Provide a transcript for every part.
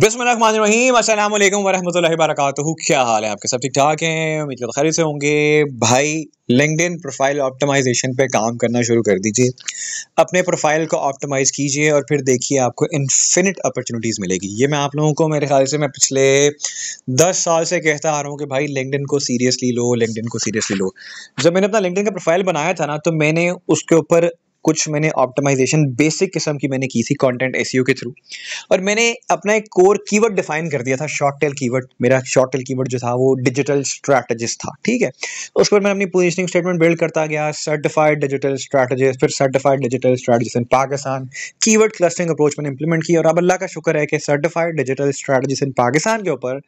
बिसमीम असल वरहमल वरक क्या हाल है आपके सब ठीक ठाक हैं उम्मीद तो खैर से होंगे भाई लिंकडिन प्रोफाइल ऑप्टिमाइजेशन पे काम करना शुरू कर दीजिए अपने प्रोफाइल को ऑप्टिमाइज़ कीजिए और फिर देखिए आपको इन्फिनिट अपॉर्चुनिटीज़ मिलेगी ये मैं आप लोगों को मेरे ख्याल से मैं पिछले दस साल से कहता आ रहा हूँ कि भाई लिंकडिन को सीरियसली लो लिंकडिन को सीरियसली लो जब मैंने अपना लिंकडिन का प्रोफाइल बनाया था ना तो मैंने उसके ऊपर कुछ मैंने ऑप्टिमाइजेशन बेसिक किस्म की मैंने की थी कंटेंट एस e के थ्रू और मैंने अपना एक कोर कीवर्ड डिफाइन कर दिया था शॉर्ट टेल कीवर्ड मेरा शॉर्ट टेल कीवर्ड जो था वो डिजिटल स्ट्रैटेजिस्ट था ठीक है तो उस पर मैं अपनी पोजिशनिंग स्टेटमेंट बिल्ड करता गया सर्टिफाइड डिजिटल स्ट्रैटेजिस्ट फिर certified digital strategist in Pakistan keyword clustering approach मैंने इंप्लीमेंट की और अब अल्लाह का शुक्र है कि certified digital strategist in Pakistan के ऊपर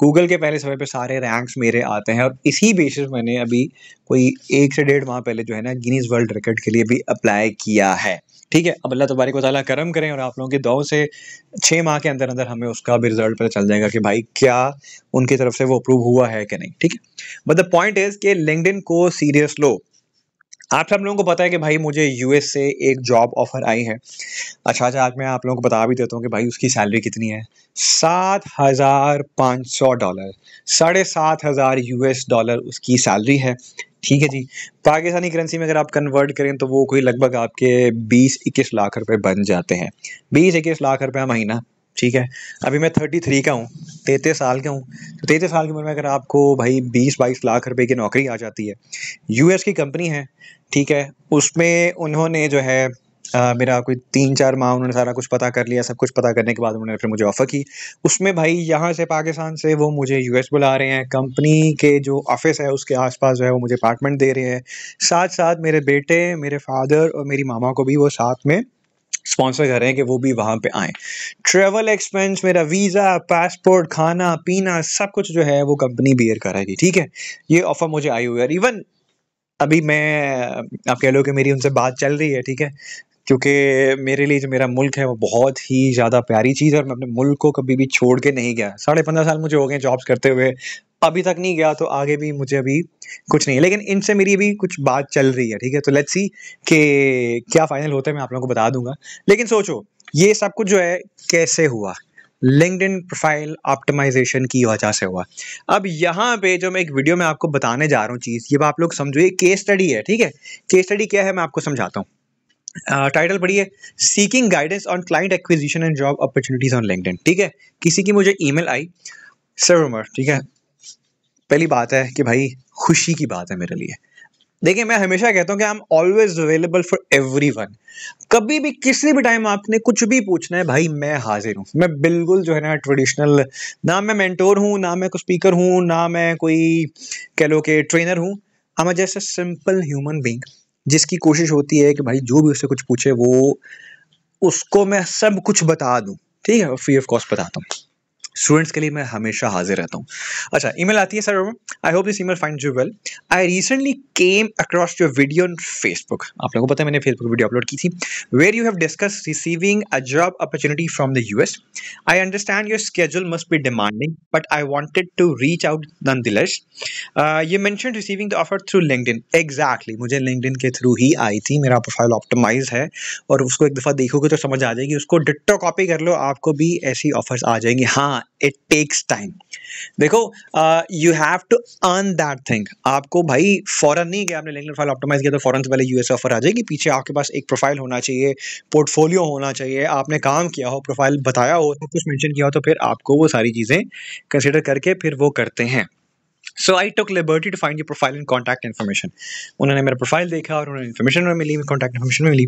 गूगल के पहले समय पे सारे रैंक्स मेरे आते हैं और इसी बेसिस मैंने अभी कोई एक से डेढ़ माह पहले जो है ना गिनीज वर्ल्ड रिकॉर्ड के लिए भी अप्लाई किया है ठीक है अब अल्लाह तबारिक वाली करम करें और आप लोगों के दौ से छः माह के अंदर अंदर हमें उसका भी रिजल्ट पता चल जाएगा कि भाई क्या उनकी तरफ से वो अप्रूव हुआ है कि नहीं ठीक है बट द पॉइंट इज़ के लिंकड को सीरियस लो आप सब लोगों को पता है कि भाई मुझे यूएस से एक जॉब ऑफर आई है अच्छा अच्छा आज मैं आप लोगों को बता भी देता हूँ कि भाई उसकी सैलरी कितनी है सात हज़ार पाँच सौ डॉलर साढ़े सात हज़ार एस डॉलर उसकी सैलरी है ठीक है जी पाकिस्तानी करेंसी में अगर आप कन्वर्ट करें तो वो कोई लगभग आपके बीस इक्कीस लाख रुपए बन जाते हैं बीस इक्कीस लाख रुपया महीना ठीक है अभी मैं थर्टी थ्री का हूँ तैतीस साल का हूँ तो तैतीस साल की उम्र में अगर आपको भाई बीस बाईस लाख रुपए की नौकरी आ जाती है यूएस की कंपनी है ठीक है उसमें उन्होंने जो है आ, मेरा कोई तीन चार माह उन्होंने सारा कुछ पता कर लिया सब कुछ पता करने के बाद उन्होंने फिर मुझे ऑफ़र की उसमें भाई यहाँ से पाकिस्तान से वो मुझे यूएस बुला रहे हैं कंपनी के जो ऑफिस है उसके आसपास जो है वो मुझे अपार्टमेंट दे रहे हैं साथ साथ मेरे बेटे मेरे फादर और मेरी मामा को भी वो साथ में स्पॉन्सर कर रहे हैं कि वो भी वहाँ पे आए ट्रेवल एक्सपेंस मेरा वीज़ा पासपोर्ट खाना पीना सब कुछ जो है वो कंपनी बियर कराएगी ठीक है ये ऑफ़र मुझे आई हुई है इवन अभी मैं आप कह लो कि मेरी उनसे बात चल रही है ठीक है क्योंकि मेरे लिए जो मेरा मुल्क है वो बहुत ही ज़्यादा प्यारी चीज़ है और मैं अपने मुल्क को कभी भी छोड़ के नहीं गया साढ़े पंद्रह साल मुझे हो गए जॉब्स करते हुए अभी तक नहीं गया तो आगे भी मुझे अभी कुछ नहीं है लेकिन इनसे मेरी भी कुछ बात चल रही है ठीक है तो लेट्स सी कि क्या फाइनल होता है मैं आप लोगों को बता दूंगा लेकिन सोचो ये सब कुछ जो है कैसे हुआ लिंकड प्रोफाइल ऑप्टिमाइजेशन की वजह से हुआ अब यहाँ पे जो मैं एक वीडियो में आपको बताने जा रहा हूँ चीज़ ये आप लोग समझो ये केस स्टडी है ठीक है केस स्टडी क्या है मैं आपको समझाता हूँ टाइटल पढ़िए seeking guidance on client acquisition and job opportunities on LinkedIn ठीक है किसी की मुझे ईमेल आई उमर ठीक है पहली बात है कि भाई खुशी की बात है मेरे लिए देखिए मैं हमेशा कहता हूँ कि I am always available for everyone कभी भी किसी भी टाइम आपने कुछ भी पूछना है भाई मैं हाजिर हूँ मैं बिल्कुल जो है ना ट्रेडिशनल ना मैं मेंटोर हूँ ना मैं कोई स्पीकर हूँ ना मैं कोई कह लो कि ट्रेनर हूँ हम जैसे सिंपल ह्यूमन बींग जिसकी कोशिश होती है कि भाई जो भी उससे कुछ पूछे वो उसको मैं सब कुछ बता दूँ ठीक है फ्री ऑफ कॉस्ट बताता हूँ स्टूडेंट्स के लिए मैं हमेशा हाजिर रहता हूँ अच्छा ईमेल आती है sir I hope this email find you well I recently came across your video on Facebook आप लोगों को पता है मैंने फेसबुक वीडियो अपलोड की थी where you have discuss receiving a job opportunity from the U S I understand your schedule must be demanding but I wanted to reach out none dealers you mention receiving the offer through LinkedIn exactly मुझे LinkedIn के थ्रू ही आई थी मेरा profile optimise है और उसको एक दफ़ा देखोगे तो समझ आ जाएगी उसको डिट्टो कॉपी कर लो आपको भी ऐसी ऑफर्स आ जाएंगी हाँ इट टेक्स टाइम देखो you have to earn that thing आपको भाई फॉरन नहीं गया आपने लिंक्डइन फाइल ऑप्टोमाइज किया तो फॉरन से पहले यूएस ऑफर आ जाएगी पीछे आपके पास एक प्रोफाइल होना चाहिए पोर्टफोलियो होना चाहिए आपने काम किया हो प्रोफाइल बताया हो तो कुछ मैंशन किया हो तो फिर आपको वो सारी चीज़ें कंसिडर करके फिर वो करते हैं so I took liberty to find your profile in contact information उन्होंने मेरा प्रोफाइल देखा और उन्होंने इन्फॉर्मेशन में मिली कॉन्टैक्ट इन्फॉर्मेशन मिली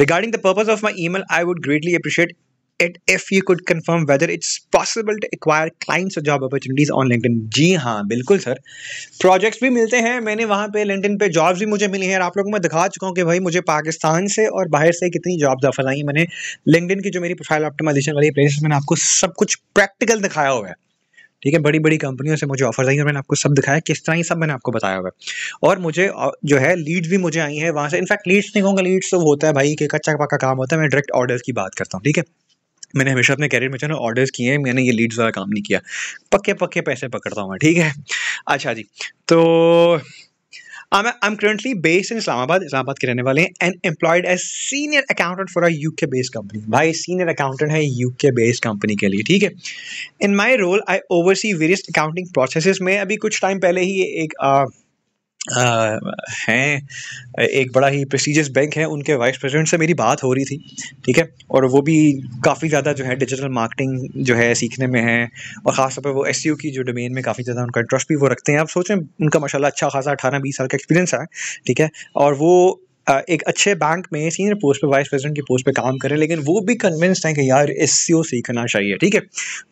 regarding the purpose of my email I would greatly appreciate it if you could confirm whether it's possible to acquire clients or job opportunities on LinkedIn. जी हाँ बिल्कुल sir projects भी मिलते हैं मैंने वहाँ पे LinkedIn पे जॉब्स भी मुझे मिली हैं और आप लोगों को मैं दिखा चुका हूँ कि भाई मुझे पाकिस्तान से और बाहर से कितनी जॉब्स ऑफर आई हैं मैंने LinkedIn की जो मेरी प्रोफाइल ऑप्टिमाइजेशन वाली प्लेस मैंने आपको सब कुछ प्रैक्टिकल दिखाया हुआ है ठीक है बड़ी बड़ी कंपनियों से मुझे ऑफर आई और मैंने आपको सब दिखाया किस तरह ही सब मैंने आपको बताया हुआ है और मुझे जो है लीड्स भी मुझे आई है वहाँ से इनफैक्ट लीड्स नहीं होंगे लीड्स तो होता है भाई कि कच्चा पक्का काम होता है मैं डायरेक्ट ऑर्डर की बात करता हूँ ठीक है मैंने हमेशा अपने कैरियर में जो ना ऑर्डर्स किए हैं मैंने ये लीड्स वाला काम नहीं किया पक्के पक्के पैसे पकड़ता हूँ मैं ठीक है अच्छा जी तो I am currently based in Islamabad Islamabad के रहने वाले हैं and employed as senior accountant for a UK based company भाई सीनियर अकाउंटेंट है यूके बेस्ड कंपनी के लिए ठीक है in my role I oversee various accounting process में अभी कुछ टाइम पहले ही एक uh, हैं एक बड़ा ही प्रेस्टिजियस बैंक है उनके वाइस प्रेसिडेंट से मेरी बात हो रही थी ठीक है और वो भी काफ़ी ज़्यादा जो है डिजिटल मार्केटिंग जो है सीखने में है और तौर पर वो एस e की जो डोमेन में काफ़ी ज़्यादा उनका इंटरेस्ट भी वो रखते हैं आप सोचें उनका माशाल्लाह अच्छा खासा अठारह बीस साल का एक्सपीरियंस है ठीक है और वो एक अच्छे बैंक में सीनियर पोस्ट पे वाइस प्रेसिडेंट की पोस्ट पे काम करें लेकिन वो भी कन्विंस्ड हैं कि यार एस सीखना चाहिए ठीक है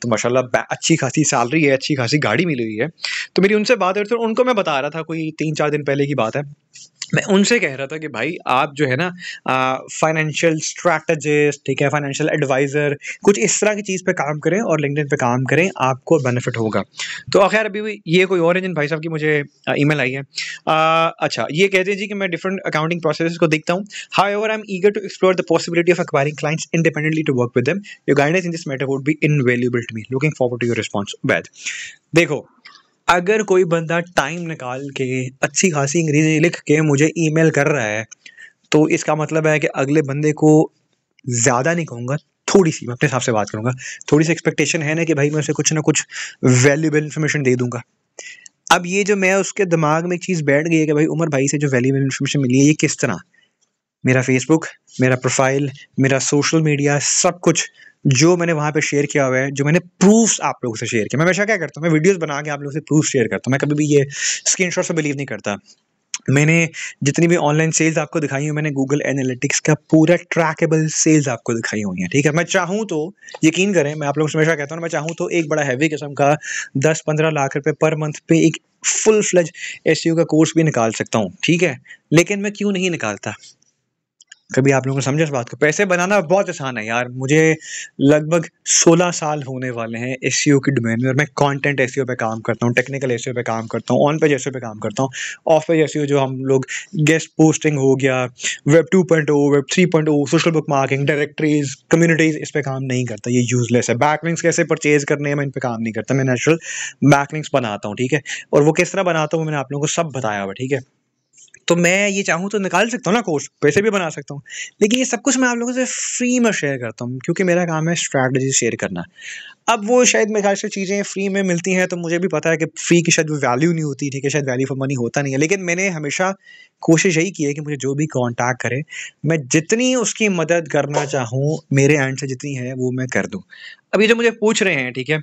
तो माशाल्लाह अच्छी खासी सैलरी है अच्छी खासी गाड़ी मिली हुई है तो मेरी उनसे बात है तो उनको मैं बता रहा था कोई तीन चार दिन पहले की बात है मैं उनसे कह रहा था कि भाई आप जो है ना फाइनेंशियल स्ट्रैटेजिस्ट ठीक है फाइनेंशियल एडवाइज़र कुछ इस तरह की चीज़ पे काम करें और लिंकडिन पे काम करें आपको बेनिफिट होगा तो खैर अभी भी ये कोई और है जिन भाई साहब की मुझे ईमेल आई है आ, अच्छा ये कह दीजिए कि मैं डिफरेंट अकाउंटिंग प्रोसेस को देखता हूँ however I am eager to explore the possibility of acquiring clients independently to work with them your guidance in this matter would be invaluable to me looking forward to your response वैद देखो अगर कोई बंदा time निकाल के अच्छी खासी अंग्रेज़ी लिख के मुझे ईमेल कर रहा है तो इसका मतलब है कि अगले बंदे को ज़्यादा नहीं कहूँगा थोड़ी सी मैं अपने हिसाब से बात करूँगा थोड़ी सी एक्सपेक्टेशन है ना कि भाई मैं उसे कुछ ना कुछ वैल्यूबल इन्फॉर्मेशन दे दूँगा अब ये जो मैं उसके दिमाग में एक चीज़ बैठ गई है कि भाई उमर भाई से जो वैल्यूबल इन्फॉर्मेशन मिली है ये किस तरह मेरा फेसबुक मेरा प्रोफाइल मेरा सोशल मीडिया सब कुछ जो मैंने वहाँ पे शेयर किया हुआ है जो मैंने प्रूफ्स आप लोगों से शेयर किया मैं हमेशा क्या करता हूँ मैं वीडियोस बना के आप लोगों से प्रूफ शेयर करता हूँ मैं कभी भी ये स्क्रीन से बिलीव नहीं करता मैंने जितनी भी ऑनलाइन सेल्स आपको दिखाई हुई मैंने गूगल एनालिटिक्स का पूरा ट्रैकेबल सेल्स आपको दिखाई हुई है ठीक है मैं चाहूँ तो यकीन करें मैं आप लोगों से हमेशा कहता हूँ मैं चाहूँ तो एक बड़ा हैवी किस्म का दस पंद्रह लाख रुपये पर मंथ पे एक फुल फ्लज एस का कोर्स भी निकाल सकता हूँ ठीक है लेकिन मैं क्यों नहीं निकालता कभी आप लोगों को समझा इस बात को पैसे बनाना बहुत आसान है यार मुझे लगभग 16 साल होने वाले हैं एस e की डोमेन में और मैं कंटेंट एस e पे काम करता हूँ टेक्निकल एस e पे काम करता हूँ ऑन पेज एस पे काम करता हूँ ऑफ पेज एस जो हम लोग गेस्ट पोस्टिंग हो गया web two point O web three point O social bookmarking directories communities इस पर काम नहीं करता ये यूजलेस है बैकलिंग्स कैसे परचेज करने हैं मैं इन पर काम नहीं करता मैं नेचुरल बैकलिंग्स बनाता हूँ ठीक है और वो किस तरह बनाता हूँ मैंने आप लोगों को सब बताया हुआ ठीक है तो मैं ये चाहूँ तो निकाल सकता हूँ ना कोर्स पैसे भी बना सकता हूँ लेकिन ये सब कुछ मैं आप लोगों से फ्री में शेयर करता हूँ क्योंकि मेरा काम है स्ट्रैटेजी शेयर करना अब वो शायद मेरे ख्याल से चीज़ें फ्री में मिलती हैं तो मुझे भी पता है कि फ्री की शायद वो वैल्यू नहीं होती ठीक है शायद वैल्यू फॉर मनी होता नहीं है लेकिन मैंने हमेशा कोशिश यही की है कि मुझे जो भी कॉन्टैक्ट करे मैं जितनी उसकी मदद करना चाहूँ मेरे एंड से जितनी है वो मैं कर दूँ अभी जो मुझे पूछ रहे हैं ठीक है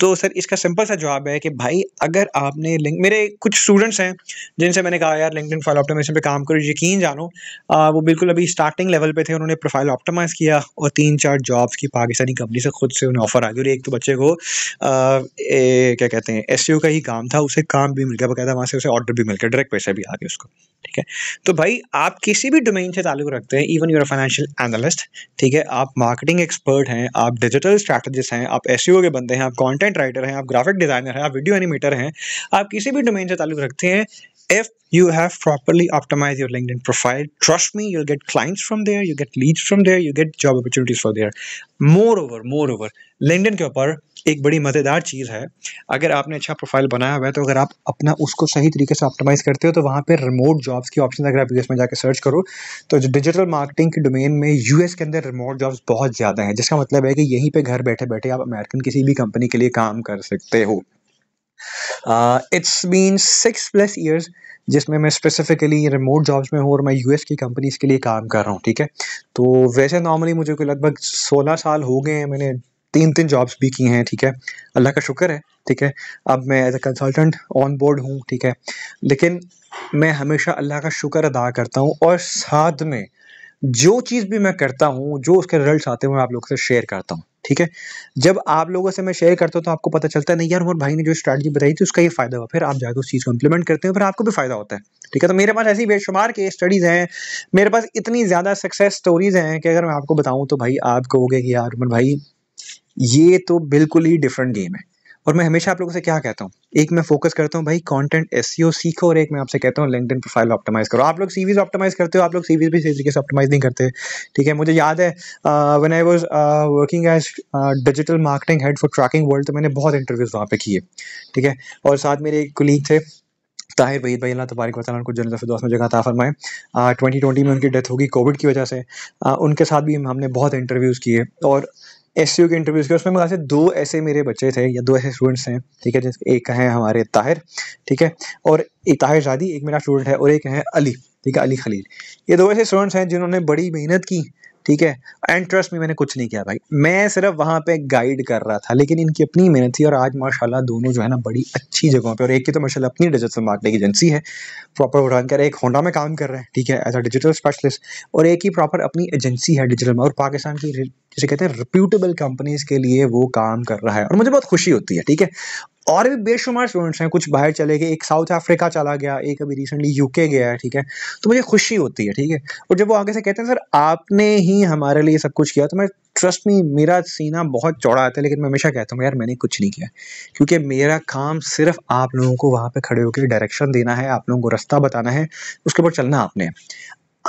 तो सर इसका सिंपल सा जवाब है कि भाई अगर आपने लिंक मेरे कुछ स्टूडेंट्स हैं जिनसे मैंने कहा यार लिंक फाइल ऑप्टिमाइजेशन पे काम करो यकीन जानो आ, वो बिल्कुल अभी स्टार्टिंग लेवल पे थे उन्होंने प्रोफाइल ऑप्टिमाइज किया और तीन चार जॉब्स की पाकिस्तानी कंपनी से खुद से उन्हें ऑफर आ गई और एक तो बच्चे को आ, ए, क्या कहते हैं एस e का ही काम था उसे काम भी मिल गया बकायदा वहाँ से उसे ऑर्डर भी मिल गया डायरेक्ट पैसे भी आ गए उसको ठीक है तो भाई आप किसी भी डोमेन से ताल्लुक रखते हैं इवन यूर फाइनेंशियल एनालिस्ट ठीक है आप मार्केटिंग एक्सपर्ट हैं आप डिजिटल स्ट्रैटेजिस्ट हैं आप एस e के बंदे हैं आप कॉन्टेंट कंटेंट राइटर हैं आप ग्राफिक डिज़ाइनर हैं आप वीडियो एनिमेटर हैं आप किसी भी डोमेन से ताल्लुक रखते हैं if you have properly optimized your linkedin profile trust me you'll get clients from there you get leads from there you get job opportunities from there moreover moreover linkedin के ऊपर एक बड़ी मज़ेदार चीज़ है अगर आपने अच्छा प्रोफाइल बनाया हुआ है तो अगर आप अपना उसको सही तरीके से ऑप्टिमाइज़ करते हो तो वहाँ पर रिमोट जॉब्स की ऑप्शन अगर आप यू में जाकर सर्च करो तो जो डिजिटल मार्केटिंग के डोमेन में यू के अंदर रिमोट जॉब्स बहुत ज़्यादा हैं जिसका मतलब है कि यहीं पर घर बैठे बैठे आप अमेरिकन किसी भी कंपनी के लिए काम कर सकते हो it's been six plus years जिसमें मैं स्पेसिफिकली रिमोट जॉब्स में हूँ और मैं यूएस की कंपनीज़ के लिए काम कर रहा हूँ ठीक है तो वैसे नॉर्मली मुझे कोई लगभग सोलह साल हो गए हैं मैंने तीन तीन जॉब्स भी की हैं ठीक है अल्लाह का शुक्र है ठीक है अब मैं as a consultant on board हूँ ठीक है लेकिन मैं हमेशा अल्लाह का शुक्र अदा करता हूँ और साथ में जो चीज़ भी मैं करता हूँ जो उसके रिजल्ट आते हैं मैं आप लोगों से शेयर करता हूँ ठीक है जब आप लोगों से मैं शेयर करता हूँ तो आपको पता चलता है नहीं यार उमर भाई ने जो स्ट्रैटी बताई थी उसका ये फ़ायदा हुआ फिर आप जाकर उस चीज़ को इम्प्लीमेंट करते हो फिर आपको भी फ़ायदा होता है ठीक है तो मेरे पास ऐसी बेशुमार के स्टडीज़ हैं मेरे पास इतनी ज़्यादा सक्सेस स्टोरीज़ हैं कि अगर मैं आपको बताऊँ तो भाई आप कहोगे कि यार उमर भाई ये तो बिल्कुल ही डिफरेंट गेम है और मैं हमेशा आप लोगों से क्या कहता हूँ एक मैं फोकस करता हूँ भाई कंटेंट एस e सीखो और एक मैं आपसे कहता हूँ लिंकड प्रोफाइल ऑप्टिमाइज करो आप लोग सीवीज ऑप्टिमाइज करते हो आप लोग सीवीज भी सही तरीके से ऑप्टिमाइज नहीं करते ठीक है मुझे याद है when I was working as digital marketing head for tracking world तो मैंने बहुत इंटरव्यूज वहाँ पे किए ठीक है और साथ मेरे एक कुलीग थे ताहिर वहीद भाई अल्लाह तबारक वाली उनको जन्नत फिदौस में जगह था फरमाए ट्वेंटी ट्वेंटी में उनकी डेथ होगी कोविड की वजह से आ, उनके साथ भी हमने बहुत इंटरव्यूज़ किए और S C U K interviews के उसमें मेरे से दो ऐसे मेरे बच्चे थे या दो ऐसे स्टूडेंट्स हैं ठीक है जिसके एक हैं हमारे ताहिर ठीक है और ताहिर शादी एक मेरा स्टूडेंट है और एक है अली ठीक है अली खलील ये दो ऐसे स्टूडेंट्स हैं जिन्होंने बड़ी मेहनत की ठीक है एंड ट्रस्ट में मैंने कुछ नहीं किया भाई मैं सिर्फ वहाँ पे गाइड कर रहा था लेकिन इनकी अपनी मेहनत थी और आज माशाला दोनों जो है ना बड़ी अच्छी जगहों पे और एक की तो माशाला अपनी डिजिटल मार्केटिंग एजेंसी है प्रॉपर उड़ान कर एक होंडा में काम कर रहे हैं ठीक है एज अ डिजिटल स्पेशलिस्ट और एक ही प्रॉपर अपनी एजेंसी है डिजिटल में और पाकिस्तान की जिसे कहते हैं रिप्यूटेबल कंपनीज़ के लिए वो काम कर रहा है और मुझे बहुत खुशी होती है ठीक है और भी बेशुमार स्टूडेंट्स हैं कुछ बाहर चले गए एक साउथ अफ्रीका चला गया एक अभी रिसेंटली यूके गया है ठीक है तो मुझे खुशी होती है ठीक है और जब वो आगे से कहते हैं सर आपने ही हमारे लिए सब कुछ किया तो मैं ट्रस्ट में मेरा सीना बहुत चौड़ा आता है लेकिन मैं हमेशा कहता हूँ यार मैंने कुछ नहीं किया क्योंकि मेरा काम सिर्फ आप लोगों को वहाँ पर खड़े होकर डायरेक्शन देना है आप लोगों को रास्ता बताना है उसके ऊपर चलना आपने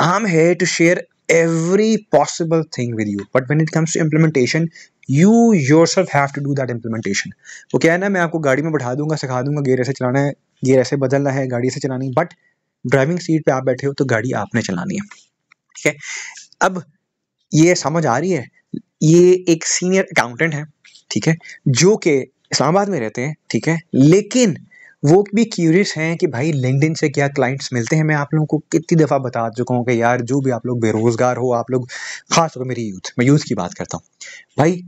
I am to share every possible thing with you but when it comes to implementation you yourself have to do that implementation वो क्या है ना मैं आपको गाड़ी में बैठा दूंगा सिखा दूंगा गेयर ऐसे चलाना है गेर ऐसे बदलना है गाड़ी ऐसे चलानी बट ड्राइविंग सीट पे आप बैठे हो तो गाड़ी आपने चलानी है ठीक है अब ये समझ आ रही है ये एक सीनियर अकाउंटेंट है ठीक है जो कि इस्लामाबाद में रहते हैं ठीक है लेकिन वो भी क्यूरियस हैं कि भाई लिंकड से क्या क्लाइंट्स मिलते हैं मैं आप लोगों को कितनी दफ़ा बता चुका हूँ कि यार जो भी आप लोग बेरोज़गार हो आप लोग खास तौर मेरी यूथ मैं यूथ की बात करता हूँ भाई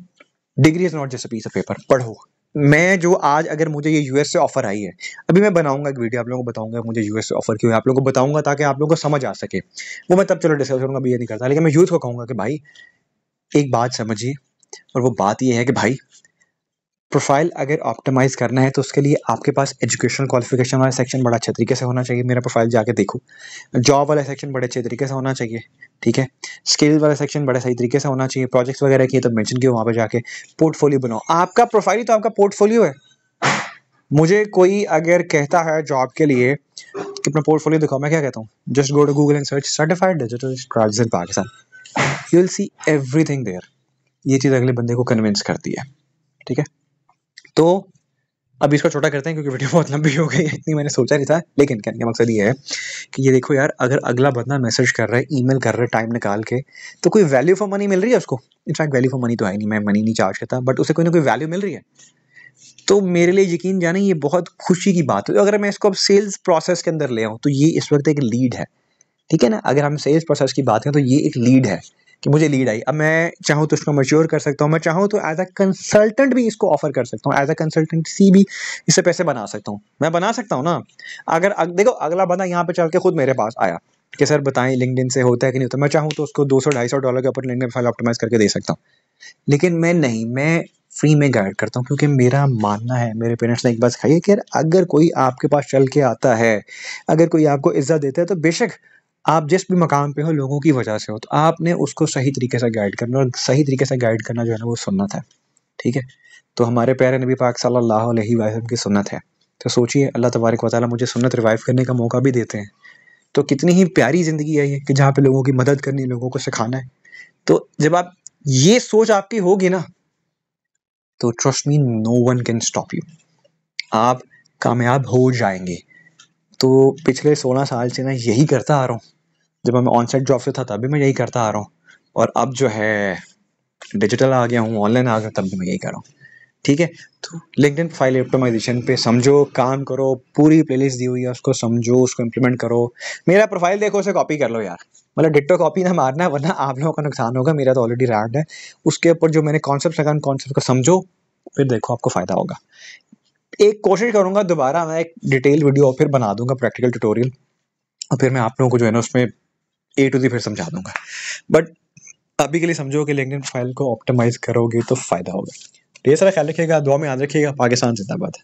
degree is not just a piece of paper पढ़ो मैं जो आज अगर मुझे ये यूएस से ऑफर आई है अभी मैं बनाऊंगा एक वीडियो आप लोगों को बताऊंगा मुझे यूएस से ऑफर क्यों है आप लोगों को बताऊंगा ताकि आप लोगों को समझ आ सके वो मैं तब चलो डिस्कस करूंगा अभी ये नहीं करता लेकिन मैं यूथ को कहूंगा कि भाई एक बात समझिए और वो बात ये है कि भाई प्रोफाइल अगर ऑप्टिमाइज करना है तो उसके लिए आपके पास एजुकेशनल क्वालिफिकेशन वाला सेक्शन बड़ा अच्छे तरीके से होना चाहिए मेरा प्रोफाइल जाके देखो जॉब वाला सेक्शन बड़े अच्छे तरीके से होना चाहिए ठीक है स्किल वाला सेक्शन बड़े सही तरीके से होना चाहिए प्रोजेक्ट्स वगैरह किए तो मैंशन किया वहाँ पर जाके पोर्टफोलियो बनाओ आपका प्रोफाइल तो आपका पोर्टफोलियो है मुझे कोई अगर कहता है जॉब के लिए कि अपना पोर्टफोलियो दिखाओ मैं क्या कहता हूँ just go to Google and search certified digital trainers in Pakistan you will see everything there ये चीज़ अगले बंदे को कन्विंस करती है ठीक है तो अब इसको छोटा करते हैं क्योंकि वीडियो बहुत लंबी हो गई इतनी मैंने सोचा नहीं था लेकिन कहने का मकसद ये है कि ये देखो यार अगर अगला बंदा मैसेज कर रहा है ईमेल कर रहा है टाइम निकाल के तो कोई वैल्यू फॉर मनी मिल रही है उसको इनफैक्ट वैल्यू फॉर मनी तो है नहीं मैं मनी नहीं चार्ज करता बट उसे कोई ना कोई वैल्यू मिल रही है तो मेरे लिए यकीन जाने ये बहुत खुशी की बात है तो अगर मैं इसको अब सेल्स प्रोसेस के अंदर ले आऊँ तो ये इस वक्त एक लीड है ठीक है ना अगर हम सेल्स प्रोसेस की बात करें तो ये एक लीड है कि मुझे लीड आई अब मैं चाहूँ तो उसको मच्योर कर सकता हूँ मैं चाहूँ तो एज अ कंसल्टेंट भी इसको ऑफर कर सकता हूँ एज अ सी भी इससे पैसे बना सकता हूँ मैं बना सकता हूँ ना अगर अग, देखो अगला बंदा यहाँ पर चल के खुद मेरे पास आया कि सर बताएं लिंकड से होता है कि नहीं होता मैं चाहूँ तो उसको दो सौ ढाई सौ डॉलर के ऊपर लिंकडिन फाइल ऑप्टोमाइज करके दे सकता हूँ लेकिन मैं नहीं मैं फ्री में गाइड करता हूँ क्योंकि मेरा मानना है मेरे पेरेंट्स ने एक बात खाई है कि अगर कोई आपके पास चल के आता है अगर कोई आपको इज्जत देता है तो बेशक आप जिस भी मकाम पे हो लोगों की वजह से हो तो आपने उसको सही तरीके से गाइड करना और सही तरीके से गाइड करना जो है ना वो सुनना है ठीक है तो हमारे प्यारे नबी पाक सल्लल्लाहु अलैहि वसल्लम की सुन्नत है तो सोचिए अल्लाह तबारक वाली मुझे सुन्नत रिवाइव करने का मौका भी देते हैं तो कितनी ही प्यारी ज़िंदगी है ये कि जहाँ पे लोगों की मदद करनी है लोगों को सिखाना है तो जब आप ये सोच आपकी होगी ना तो trust me no one can stop you आप कामयाब हो जाएंगे तो पिछले सोलह साल से ना यही करता आ रहा हूँ जब मैं ऑन साइड जॉब से था तभी मैं यही करता आ रहा हूँ और अब जो है डिजिटल आ गया हूँ ऑनलाइन आ गया तब भी मैं यही कर रहा हूँ ठीक है तो लिंकड फाइल ऑप्टोमाइजेशन पे समझो काम करो पूरी प्लेलिस्ट दी हुई है उसको समझो उसको इम्प्लीमेंट करो मेरा प्रोफाइल देखो उसे कॉपी कर लो यार मतलब डिट्टो कॉपी ना मारना वरना आप लोगों का नुकसान होगा मेरा तो ऑलरेडी रैड है उसके ऊपर जो मैंने कॉन्सेप्ट लगा उन कॉन्सेप्ट को समझो फिर देखो आपको फ़ायदा होगा एक कोशिश करूँगा दोबारा मैं एक डिटेल वीडियो और फिर बना दूंगा प्रैक्टिकल ट्यूटोरियल और फिर मैं आप लोगों को जो है ना उसमें ए टू दी फिर समझा दूंगा बट अभी के लिए समझो कि लिंकडिन फाइल को ऑप्टिमाइज करोगे तो फ़ायदा होगा तो ये सारा ख्याल रखिएगा दुआ में याद रखिएगा पाकिस्तान जिंदाबाद